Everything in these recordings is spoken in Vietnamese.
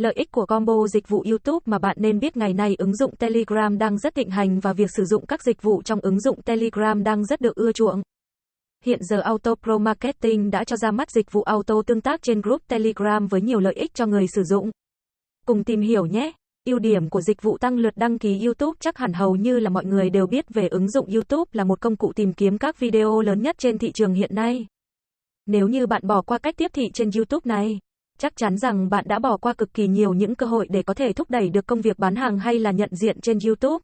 Lợi ích của combo dịch vụ YouTube mà bạn nên biết ngày nay ứng dụng Telegram đang rất thịnh hành và việc sử dụng các dịch vụ trong ứng dụng Telegram đang rất được ưa chuộng. Hiện giờ Auto Pro Marketing đã cho ra mắt dịch vụ auto tương tác trên group Telegram với nhiều lợi ích cho người sử dụng. Cùng tìm hiểu nhé. Ưu điểm của dịch vụ tăng lượt đăng ký YouTube chắc hẳn hầu như là mọi người đều biết về ứng dụng YouTube là một công cụ tìm kiếm các video lớn nhất trên thị trường hiện nay. Nếu như bạn bỏ qua cách tiếp thị trên YouTube này, chắc chắn rằng bạn đã bỏ qua cực kỳ nhiều những cơ hội để có thể thúc đẩy được công việc bán hàng hay là nhận diện trên YouTube.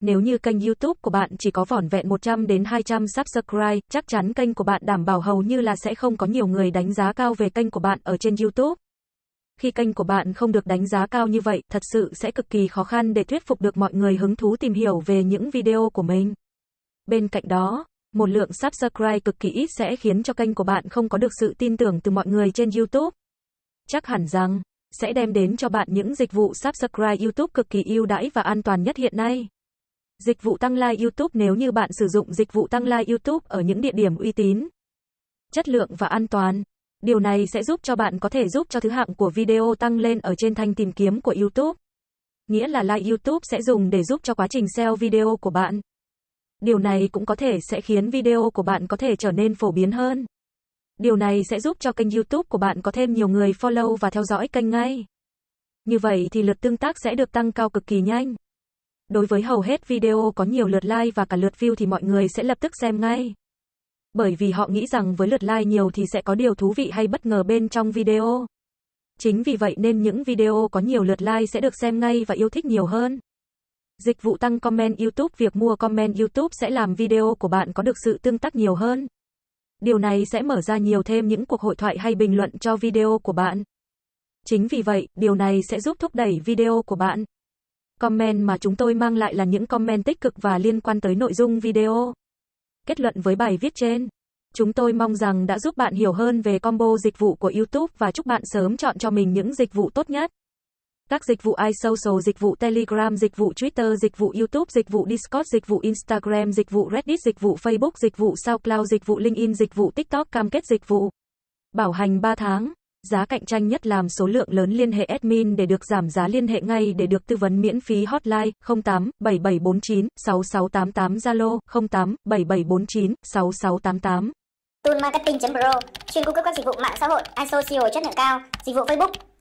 Nếu như kênh YouTube của bạn chỉ có vỏn vẹn 100 đến 200 subscribe, chắc chắn kênh của bạn đảm bảo hầu như là sẽ không có nhiều người đánh giá cao về kênh của bạn ở trên YouTube. Khi kênh của bạn không được đánh giá cao như vậy, thật sự sẽ cực kỳ khó khăn để thuyết phục được mọi người hứng thú tìm hiểu về những video của mình. Bên cạnh đó, một lượng subscribe cực kỳ ít sẽ khiến cho kênh của bạn không có được sự tin tưởng từ mọi người trên YouTube chắc hẳn rằng sẽ đem đến cho bạn những dịch vụ subscribe YouTube cực kỳ ưu đãi và an toàn nhất hiện nay. Dịch vụ tăng like YouTube nếu như bạn sử dụng dịch vụ tăng like YouTube ở những địa điểm uy tín, chất lượng và an toàn, điều này sẽ giúp cho bạn có thể giúp cho thứ hạng của video tăng lên ở trên thanh tìm kiếm của YouTube. Nghĩa là like YouTube sẽ dùng để giúp cho quá trình SEO video của bạn. Điều này cũng có thể sẽ khiến video của bạn có thể trở nên phổ biến hơn. Điều này sẽ giúp cho kênh YouTube của bạn có thêm nhiều người follow và theo dõi kênh ngay. Như vậy thì lượt tương tác sẽ được tăng cao cực kỳ nhanh. Đối với hầu hết video có nhiều lượt like và cả lượt view thì mọi người sẽ lập tức xem ngay. Bởi vì họ nghĩ rằng với lượt like nhiều thì sẽ có điều thú vị hay bất ngờ bên trong video. Chính vì vậy nên những video có nhiều lượt like sẽ được xem ngay và yêu thích nhiều hơn. Dịch vụ tăng comment YouTube Việc mua comment YouTube sẽ làm video của bạn có được sự tương tác nhiều hơn. Điều này sẽ mở ra nhiều thêm những cuộc hội thoại hay bình luận cho video của bạn. Chính vì vậy, điều này sẽ giúp thúc đẩy video của bạn. Comment mà chúng tôi mang lại là những comment tích cực và liên quan tới nội dung video. Kết luận với bài viết trên. Chúng tôi mong rằng đã giúp bạn hiểu hơn về combo dịch vụ của YouTube và chúc bạn sớm chọn cho mình những dịch vụ tốt nhất. Các dịch vụ iSocial, dịch vụ Telegram, dịch vụ Twitter, dịch vụ YouTube, dịch vụ Discord, dịch vụ Instagram, dịch vụ Reddit, dịch vụ Facebook, dịch vụ SoundCloud, dịch vụ LinkedIn, dịch vụ TikTok cam kết dịch vụ. Bảo hành 3 tháng. Giá cạnh tranh nhất làm số lượng lớn liên hệ admin để được giảm giá liên hệ ngay để được tư vấn miễn phí hotline 08 7749 6688 Zalo 08 7749 6688. Tool Marketing.pro chuyên cung cấp các dịch vụ mạng xã hội, iSocial chất lượng cao, dịch vụ Facebook,